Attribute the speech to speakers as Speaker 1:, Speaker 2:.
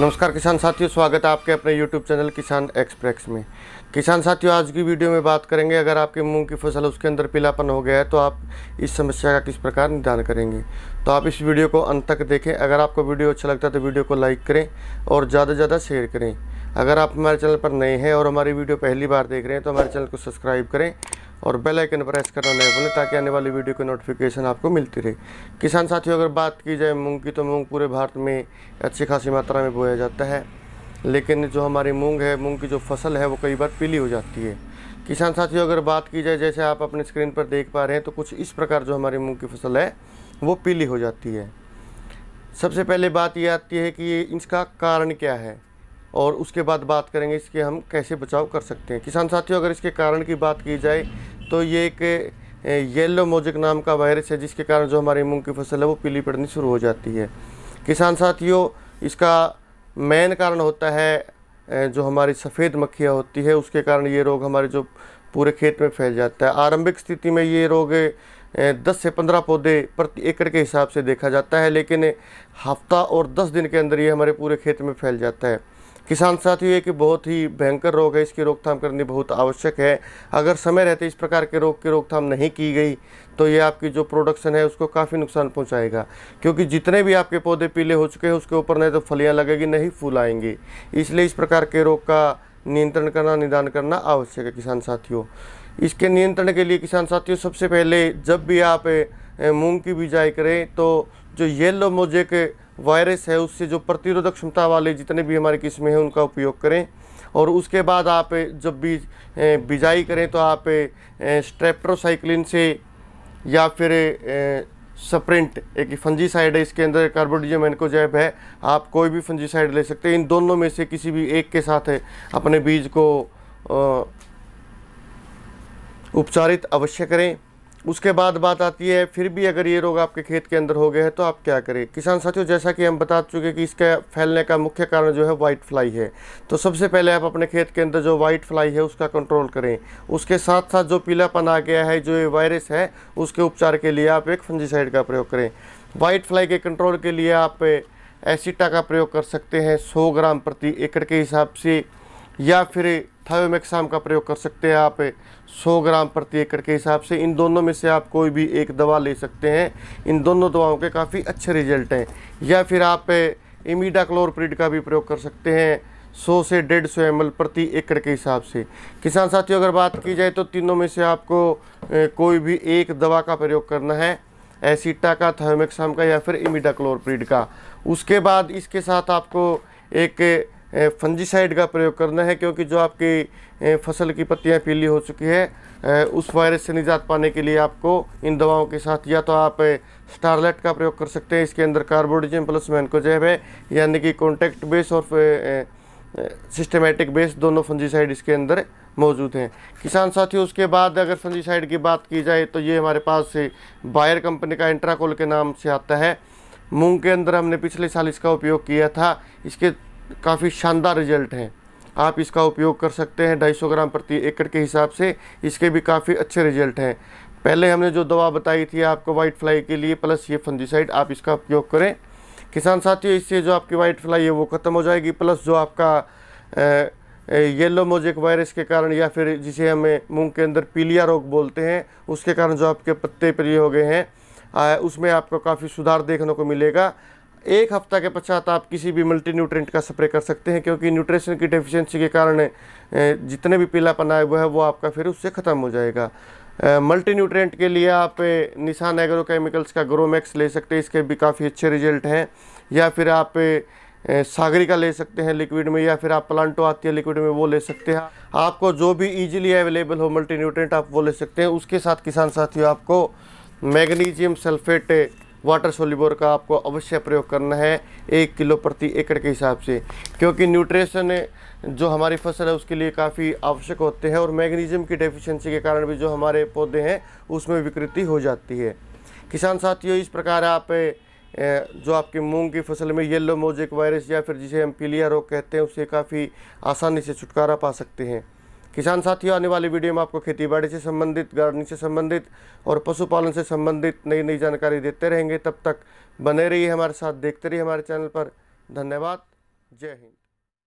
Speaker 1: नमस्कार किसान साथियों स्वागत है आपके अपने YouTube चैनल किसान एक्सप्रेस में किसान साथियों आज की वीडियो में बात करेंगे अगर आपके मूंग की फसल उसके अंदर पीलापन हो गया है तो आप इस समस्या का किस प्रकार निदान करेंगे तो आप इस वीडियो को अंत तक देखें अगर आपको वीडियो अच्छा लगता है तो वीडियो को लाइक करें और ज़्यादा से ज़्यादा शेयर करें अगर आप हमारे चैनल पर नए हैं और हमारी वीडियो पहली बार देख रहे हैं तो हमारे चैनल को सब्सक्राइब करें और बेल आइकन प्रेस करना नहीं भूलें ताकि आने वाली वीडियो की नोटिफिकेशन आपको मिलती रहे किसान साथियों अगर बात की जाए मूंग की तो मूंग पूरे भारत में अच्छी खासी मात्रा में बोया जाता है लेकिन जो हमारी मूंग है मूंग की जो फसल है वो कई बार पीली हो जाती है किसान साथियों अगर बात की जाए जैसे आप अपने स्क्रीन पर देख पा रहे हैं तो कुछ इस प्रकार जो हमारी मूंग की फसल है वो पीली हो जाती है सबसे पहले बात ये आती है कि इसका कारण क्या है और उसके बाद बात करेंगे इसके हम कैसे बचाव कर सकते हैं किसान साथियों अगर इसके कारण की बात की जाए तो ये एक येलो मोजिक नाम का वायरस है जिसके कारण जो हमारी मूंग की फसल है वो पीली पड़नी शुरू हो जाती है किसान साथियों इसका मेन कारण होता है जो हमारी सफ़ेद मक्खियाँ होती है उसके कारण ये रोग हमारे जो पूरे खेत में फैल जाता है आरंभिक स्थिति में ये रोग 10 से 15 पौधे प्रति एकड़ के हिसाब से देखा जाता है लेकिन हफ्ता और 10 दिन के अंदर ये हमारे पूरे खेत में फैल जाता है किसान साथियों एक बहुत ही भयंकर रोग है इसकी रोकथाम करनी बहुत आवश्यक है अगर समय रहते इस प्रकार के रोग की रोकथाम नहीं की गई तो ये आपकी जो प्रोडक्शन है उसको काफ़ी नुकसान पहुंचाएगा क्योंकि जितने भी आपके पौधे पीले हो चुके हैं उसके ऊपर नहीं तो फलियाँ लगेगी नहीं फूल आएंगे इसलिए इस प्रकार के रोग का नियंत्रण करना निदान करना आवश्यक है किसान साथियों इसके नियंत्रण के लिए किसान साथियों सबसे पहले जब भी आप मूँग की बिजाई करें तो जो येल्लो मोजेक वायरस है उससे जो प्रतिरोधक क्षमता वाले जितने भी हमारे किस्में हैं उनका उपयोग करें और उसके बाद आप जब भी बिजाई करें तो आप स्ट्रेप्टोसाइक्लिन से या फिर सप्रिंट एक फंजीसाइड है इसके अंदर कार्बोडिजम एनकोजैब है आप कोई भी फंजीसाइड ले सकते हैं इन दोनों में से किसी भी एक के साथ अपने बीज को उपचारित अवश्य करें उसके बाद बात आती है फिर भी अगर ये रोग आपके खेत के अंदर हो गए हैं तो आप क्या करें किसान साथियों जैसा कि हम बता चुके हैं कि इसका फैलने का मुख्य कारण जो है वाइट फ्लाई है तो सबसे पहले आप अपने खेत के अंदर जो वाइट फ्लाई है उसका कंट्रोल करें उसके साथ साथ जो पीलापन आ गया है जो ये वायरस है उसके उपचार के लिए आप एक फंजीसाइड का प्रयोग करें वाइट फ्लाई के कंट्रोल के लिए आप एसिटा का प्रयोग कर सकते हैं सौ ग्राम प्रति एकड़ के हिसाब से या फिर थायोमेक्साम का प्रयोग कर सकते हैं आप 100 ग्राम प्रति एकड़ के हिसाब से इन दोनों में से आप कोई भी एक दवा ले सकते हैं इन दोनों दवाओं के काफ़ी अच्छे रिजल्ट हैं या फिर आप इमीडा क्लोरप्रिड का भी प्रयोग कर सकते हैं 100 से डेढ़ सौ एम प्रति एकड़ के हिसाब से किसान साथियों अगर बात की जाए तो तीनों में से आपको कोई भी एक दवा का प्रयोग करना है एसिटा का थायोमेक्साम का या फिर इमीडा क्लोरप्रिड का उसके बाद इसके साथ आपको एक फंजीसाइड का प्रयोग करना है क्योंकि जो आपकी फसल की पत्तियां पीली हो चुकी है उस वायरस से निजात पाने के लिए आपको इन दवाओं के साथ या तो आप स्टारलेट का प्रयोग कर सकते हैं इसके अंदर कार्बोडिजम प्लस मैनकोजेब है यानी कि कॉन्टैक्ट बेस और सिस्टमेटिक बेस दोनों फंजीसाइड इसके अंदर मौजूद हैं किसान साथियों उसके बाद अगर फंजीसाइड की बात की जाए तो ये हमारे पास बायर कंपनी का इंट्राकोल के नाम से आता है मूंग के अंदर हमने पिछले साल इसका उपयोग किया था इसके काफ़ी शानदार रिजल्ट हैं आप इसका उपयोग कर सकते हैं 250 ग्राम प्रति एकड़ के हिसाब से इसके भी काफ़ी अच्छे रिजल्ट हैं पहले हमने जो दवा बताई थी आपको वाइट फ्लाई के लिए प्लस ये फंजीसाइड आप इसका उपयोग करें किसान साथियों इससे जो आपकी वाइट फ्लाई है वो ख़त्म हो जाएगी प्लस जो आपका येलो मोजेक वायरस के कारण या फिर जिसे हमें मूंग के अंदर पीलिया रोग बोलते हैं उसके कारण जो आपके पत्ते प्रिय हो गए हैं उसमें आपको काफ़ी सुधार देखने को मिलेगा एक हफ्ता के पश्चात आप किसी भी मल्टी न्यूट्रेंट का स्प्रे कर सकते हैं क्योंकि न्यूट्रिशन की डेफिशिएंसी के कारण जितने भी पीलापन आए हुआ है वो आपका फिर उससे ख़त्म हो जाएगा मल्टी न्यूट्रेंट के लिए आप निशान एग्रोकेमिकल्स का ग्रोमैक्स ले सकते हैं इसके भी काफ़ी अच्छे रिजल्ट हैं या फिर आप सागरी का ले सकते हैं लिक्विड में या फिर आप प्लांटो आती है लिक्विड में वो ले सकते हैं आपको जो भी इजीली अवेलेबल हो मल्टी न्यूट्रेंट आप वो ले सकते हैं उसके साथ किसान साथियों आपको मैग्नीशियम सल्फेट वाटर सोलिबोर का आपको अवश्य प्रयोग करना है एक किलो प्रति एकड़ के हिसाब से क्योंकि न्यूट्रिशन जो हमारी फसल है उसके लिए काफ़ी आवश्यक होते हैं और मैग्नीशियम की डेफिशिएंसी के कारण भी जो हमारे पौधे हैं उसमें विकृति हो जाती है किसान साथियों इस प्रकार आप जो आपके मूंग की फसल में येलो मोजेक वायरस या फिर जिसे हम पीलिया रोग कहते हैं उससे काफ़ी आसानी से छुटकारा पा सकते हैं किसान साथियों आने वाली वीडियो में आपको खेती बाड़ी से संबंधित गार्डनिंग से संबंधित और पशुपालन से संबंधित नई नई जानकारी देते रहेंगे तब तक बने रहिए हमारे साथ देखते रहिए हमारे चैनल पर धन्यवाद जय हिंद